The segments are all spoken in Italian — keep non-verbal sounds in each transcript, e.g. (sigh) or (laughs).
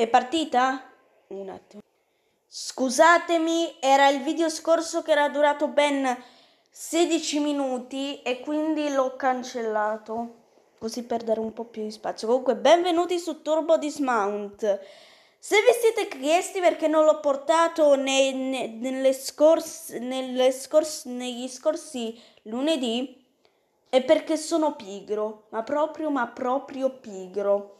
È partita? Un attimo. Scusatemi, era il video scorso che era durato ben 16 minuti e quindi l'ho cancellato. Così per dare un po' più di spazio. Comunque, benvenuti su Turbo Dismount. Se vi siete chiesti perché non l'ho portato nei, nei, nelle scorse, nelle scorse, negli scorsi lunedì, è perché sono pigro, ma proprio, ma proprio pigro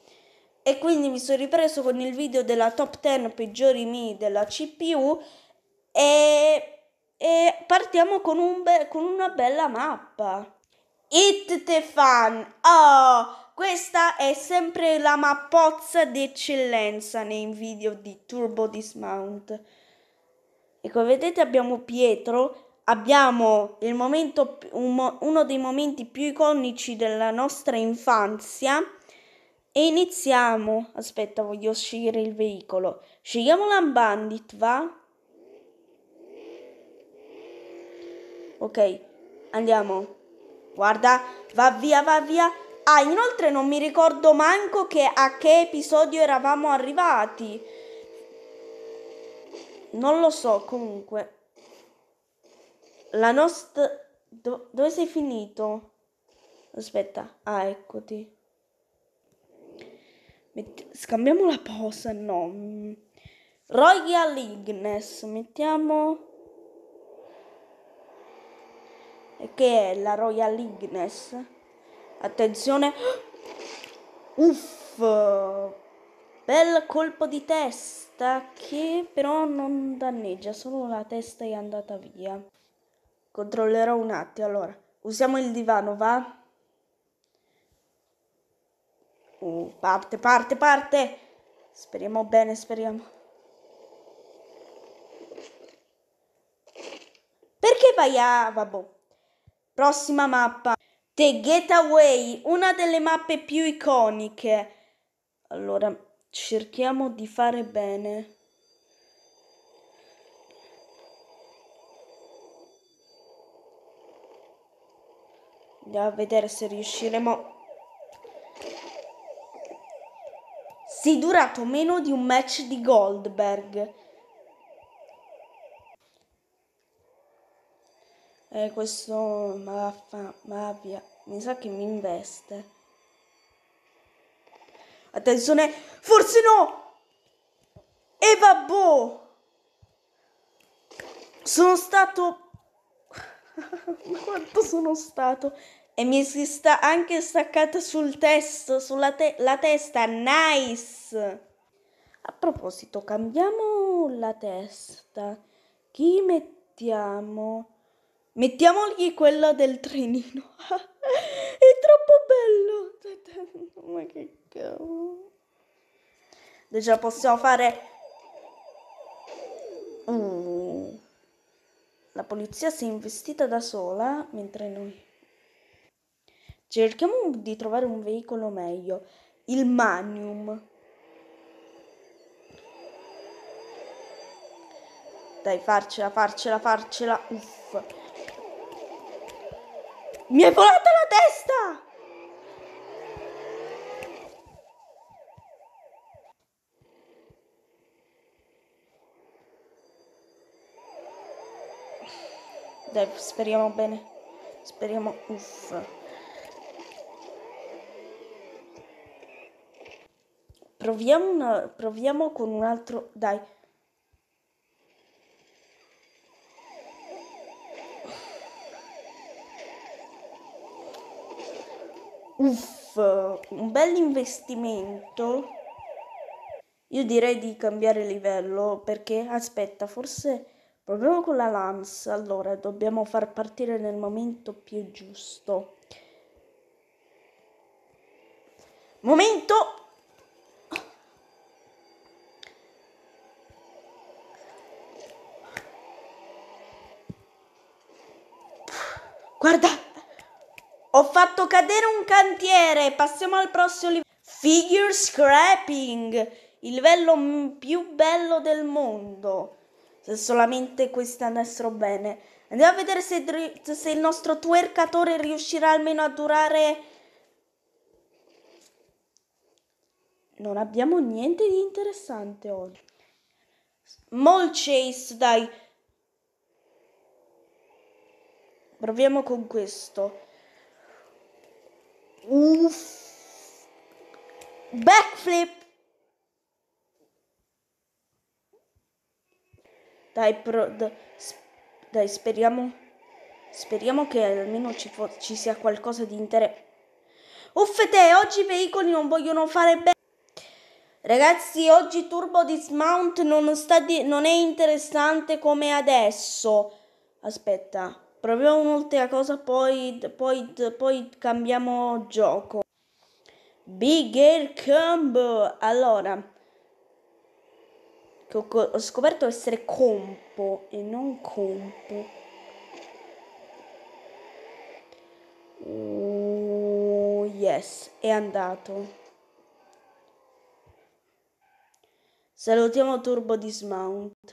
e quindi mi sono ripreso con il video della top 10 peggiori Mi della CPU e, e partiamo con, un be- con una bella mappa. It the fun! Oh, questa è sempre la mappozza d'eccellenza nei video di Turbo Dismount. Ecco, vedete abbiamo Pietro, abbiamo momento, uno dei momenti più iconici della nostra infanzia e iniziamo. Aspetta, voglio scegliere il veicolo. Scegliamo la Bandit, va? Ok, andiamo. Guarda, va via, va via. Ah, inoltre non mi ricordo manco che a che episodio eravamo arrivati. Non lo so, comunque. La nostra... Do dove sei finito? Aspetta, ah, eccoti. Metti... Scambiamo la posa, no. Royal Ignes, mettiamo... E che è la Royal Ignes? Attenzione. Uff. Bel colpo di testa che però non danneggia, solo la testa è andata via. Controllerò un attimo, allora. Usiamo il divano, va? Uh, parte, parte, parte. Speriamo bene, speriamo. Perché vai a... Vabbè. Prossima mappa. The Getaway, una delle mappe più iconiche. Allora, cerchiamo di fare bene. Andiamo a vedere se riusciremo sei durato meno di un match di Goldberg. E eh, questo ma, fa, ma via, mi sa che mi investe. Attenzione, forse no! E vabbò! Sono stato... (laughs) quanto sono stato e mi si sta anche staccata sul testo, sulla te- testa, nice! A proposito, cambiamo la testa. Chi mettiamo? Mettiamogli quello del trenino. (laughs) È troppo bello! (laughs) Ma che cavolo! Già possiamo fare... Uh. La polizia si è investita da sola mentre noi... Cerchiamo di trovare un veicolo meglio. Il Manium. Dai, farcela, farcela, farcela. Uff. Mi è volata la testa! Dai, speriamo bene. Speriamo. Uff. Proviamo, una, proviamo con un altro... Dai. Uff, un bel investimento. Io direi di cambiare livello perché, aspetta, forse proviamo con la Lance. Allora, dobbiamo far partire nel momento più giusto. Momento Guarda, ho fatto cadere un cantiere. Passiamo al prossimo livello. Figure scrapping, il livello m- più bello del mondo. Se solamente questi andassero bene. Andiamo a vedere se, se il nostro twerkatore riuscirà almeno a durare... Non abbiamo niente di interessante oggi. Mall chase, dai. Proviamo con questo. Uff. Backflip. Dai, pro, dai, speriamo. Speriamo che almeno ci, ci sia qualcosa di interessante. Uff, te, oggi i veicoli non vogliono fare bene. Ragazzi, oggi Turbo Dismount non, non è interessante come adesso. Aspetta. Proviamo un'ultima cosa, poi, poi, poi cambiamo gioco. Big Air Combo. Allora, ho scoperto essere compo e non compo. Oh, yes, è andato. Salutiamo Turbo Dismount.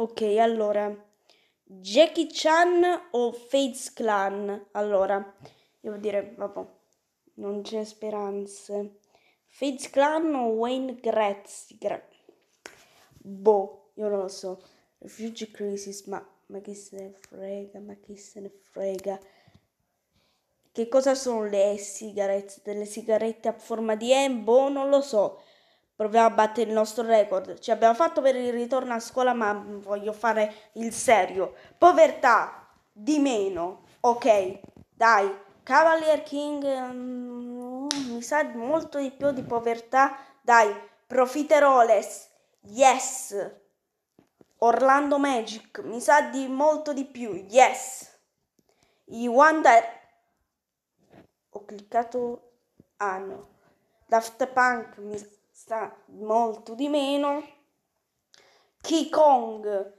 Ok, allora. Jackie Chan o Fates Clan? Allora, devo dire, vabbè, non c'è speranze. Fates Clan o Wayne Gretzky? boh, io non lo so. Refugee Crisis, ma, ma chi se ne frega, ma chi se ne frega. Che cosa sono le sigarette? Delle sigarette a forma di M? Boh, non lo so proviamo a battere il nostro record. Ci abbiamo fatto per il ritorno a scuola, ma voglio fare il serio. Povertà, di meno. Ok, dai, Cavalier King, mm, mi sa molto di più di povertà. Dai, Profiteroles, yes. Orlando Magic, mi sa di molto di più, yes. I Wonder... Ho cliccato... Ah no. Daft Punk, mi sa sta molto di meno, King Kong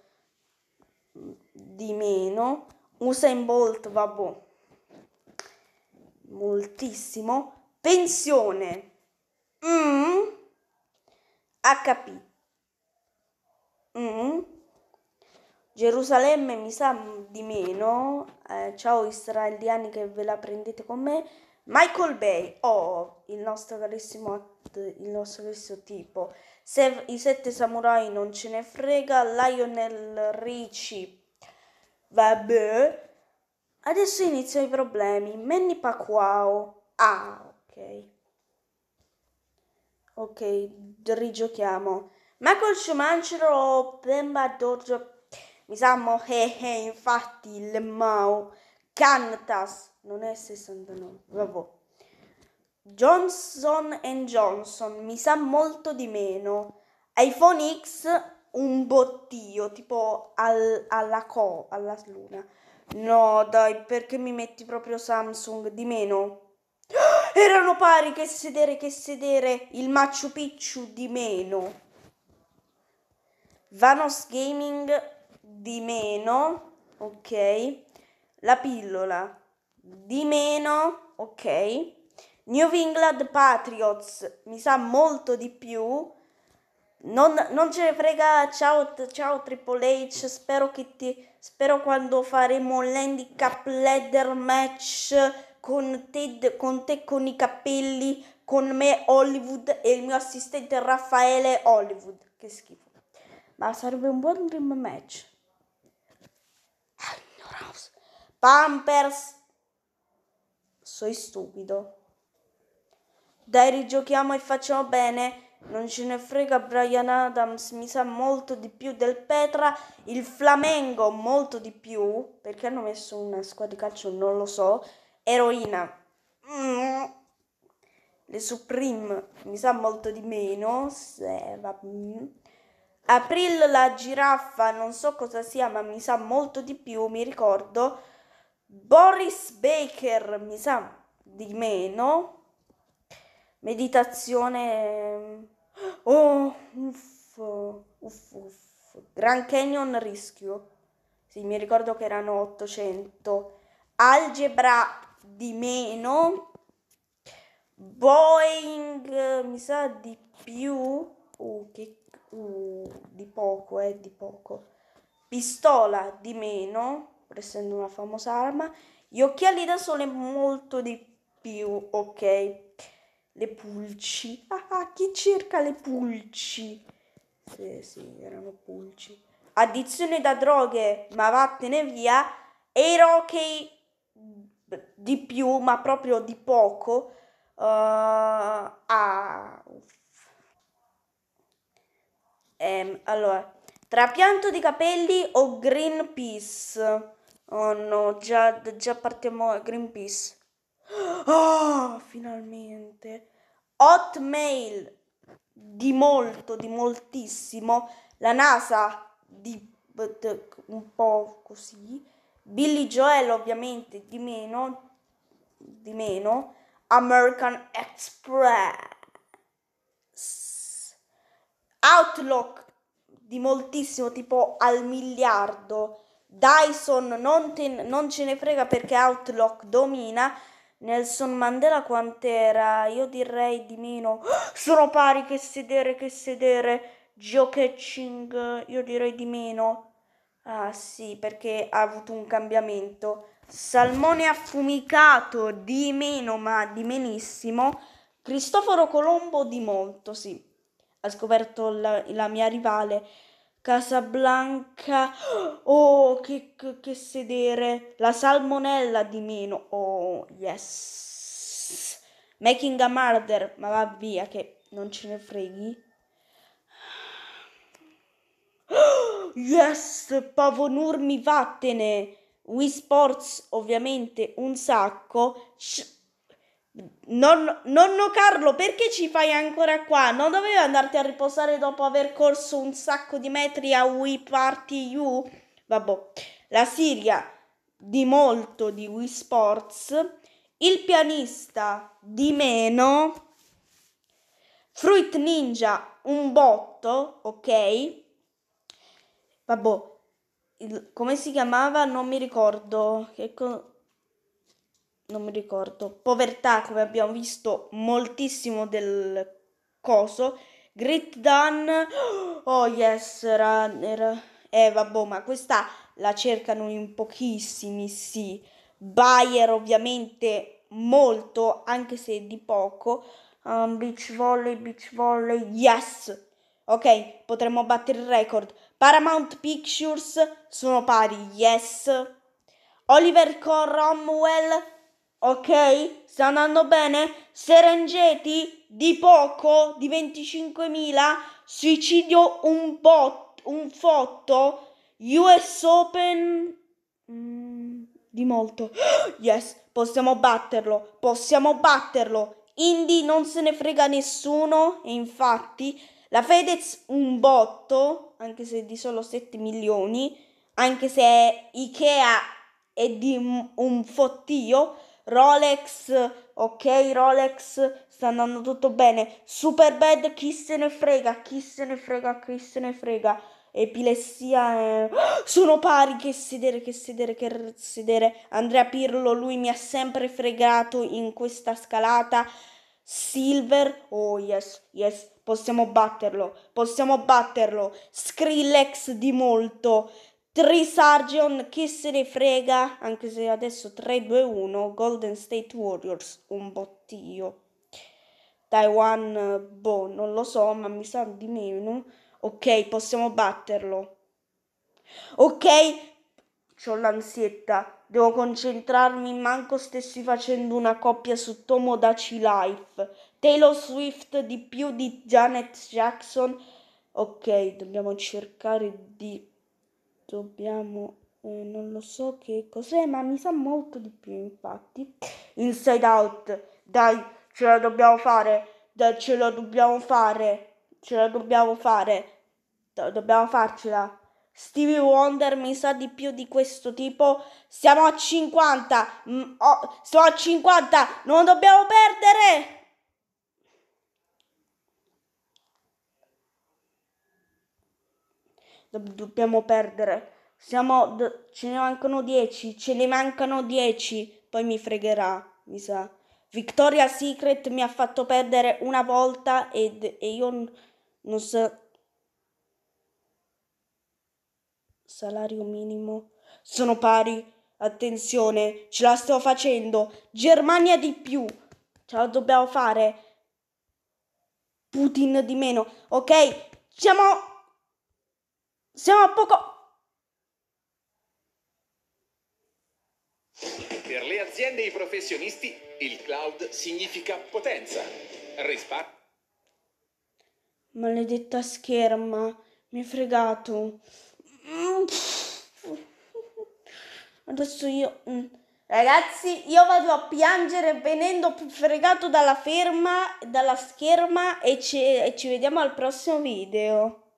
di meno, Usain Bolt vabbè moltissimo, pensione mm, HP mm, Gerusalemme mi sa di meno, eh, ciao israeliani che ve la prendete con me, Michael Bay, oh, il nostro carissimo, il nostro carissimo tipo. Se I sette samurai non ce ne frega. Lionel Richie. vabbè. Adesso iniziano i problemi. Manny Pacquiao, ah, ok. Ok, rigiochiamo. Michael Schumacher o Pemba Dojo. Mi sa, eh, eh, infatti, il Mao. Cantas, non è 69, vabbè. Johnson Johnson, mi sa molto di meno. iPhone X, un bottio, tipo al, alla co, alla luna. No, dai, perché mi metti proprio Samsung di meno? (gasps) Erano pari che sedere, che sedere, il Machu Picchu di meno. Vanos Gaming di meno, ok la pillola di meno, ok. New England Patriots mi sa molto di più. Non, non ce ne frega, ciao, ciao Triple H, spero che ti... Spero quando faremo l'handicap ladder match con te, con te con i capelli, con me Hollywood e il mio assistente Raffaele Hollywood. Che schifo. Ma sarebbe un buon dream match. Allora, Pampers. Sei stupido. Dai, rigiochiamo e facciamo bene. Non ce ne frega Brian Adams, mi sa molto di più del Petra, il Flamengo molto di più, perché hanno messo una squadra di calcio, non lo so, eroina. Mm. Le Supreme mi sa molto di meno, se va... Mm. April la giraffa, non so cosa sia, ma mi sa molto di più, mi ricordo. Boris Baker, mi sa di meno. Meditazione. Ehm, oh, uff, uff, uff. Grand Canyon Rischio. Sì, mi ricordo che erano 800. Algebra di meno. Boeing mi sa di più. Uh, che, uh, di poco, eh, di poco. Pistola di meno essendo una famosa arma. Gli occhiali da sole molto di più, ok? Le pulci. Ah, ah, chi cerca le pulci? Sì, sì, erano pulci. Addizione da droghe, ma vattene via. Ero che di più, ma proprio di poco. Uh, ah. um, allora, trapianto di capelli o Greenpeace? Oh no, già, già partiamo a Greenpeace. Oh, (gasps) finalmente. Hotmail di molto, di moltissimo. La NASA di un po' così. Billy Joel ovviamente di meno. Di meno. American Express. Outlook di moltissimo, tipo al miliardo. Dyson non, te- non ce ne frega perché Outlook domina. Nelson Mandela quant'era? Io direi di meno. (gasps) Sono pari che sedere, che sedere. Geo catching, io direi di meno. Ah sì, perché ha avuto un cambiamento. Salmone affumicato di meno, ma di menissimo. Cristoforo Colombo di molto, sì. Ha scoperto la, la mia rivale. Casablanca, (gasps) oh che, che, che sedere, la salmonella di meno, oh yes, Making a Murder, ma va via che non ce ne freghi. (gasps) Yes, Pavonur mi vattene. Wii Sports ovviamente un sacco. Shh. Nonno, nonno, Carlo, perché ci fai ancora qua? Non dovevi andarti a riposare dopo aver corso un sacco di metri a We Party You? Vabbè, la Siria di molto di Wii Sports, il pianista di meno, Fruit Ninja un botto, ok? Vabbè, come si chiamava? Non mi ricordo. Che co- non mi ricordo, povertà come abbiamo visto moltissimo del coso, Grit Done, (gasps) oh yes, Runner, eh vabbè ma questa la cercano in pochissimi, sì, Bayer ovviamente molto, anche se di poco, um, Beach Volley, Beach Volley, yes, ok, potremmo battere il record, Paramount Pictures sono pari, yes, Oliver Cromwell Ok? Sta andando bene? Serengeti di poco, di 25.000, suicidio un bot, un fotto, US Open mm, di molto. (gasps) Yes, possiamo batterlo, possiamo batterlo. Indy non se ne frega nessuno e infatti la Fedez un botto, anche se di solo 7 milioni, anche se Ikea è di un fottio Rolex, ok Rolex, sta andando tutto bene. Superbad, chi se ne frega, chi se ne frega, chi se ne frega. Epilessia, eh. (gasps) sono pari, che sedere, che sedere, che sedere. Andrea Pirlo, lui mi ha sempre fregato in questa scalata. Silver, oh yes, yes, possiamo batterlo, possiamo batterlo. Skrillex di molto. Trisargion, chi se ne frega, anche se adesso 3-2-1, Golden State Warriors, un bottio. Taiwan, boh, non lo so, ma mi sa di meno. Ok, possiamo batterlo. Ok, ho l'ansietta. Devo concentrarmi, manco stessi facendo una coppia su Tomodachi Life. Taylor Swift di più di Janet Jackson. Ok, dobbiamo cercare di dobbiamo, eh, non lo so che cos'è, ma mi sa molto di più infatti. Inside Out, dai, ce la dobbiamo fare, dai, ce la dobbiamo fare, ce la dobbiamo fare, Do- dobbiamo farcela. Stevie Wonder mi sa di più di questo tipo. Siamo a 50. Mm, oh, sto a 50. Non dobbiamo perdere. dobbiamo perdere. Siamo, ce ne mancano 10, ce ne mancano 10, poi mi fregherà, mi sa. Victoria Secret mi ha fatto perdere una volta ed, e io non so... Salario minimo. Sono pari. Attenzione, ce la sto facendo. Germania di più. Ce la dobbiamo fare. Putin di meno. Ok, siamo siamo a poco... Per le aziende e i professionisti il cloud significa potenza, risparmio. Maledetta scherma, mi hai fregato. Adesso io... Mm. Ragazzi, io vado a piangere venendo fregato dalla ferma, dalla scherma e ci, e ci vediamo al prossimo video.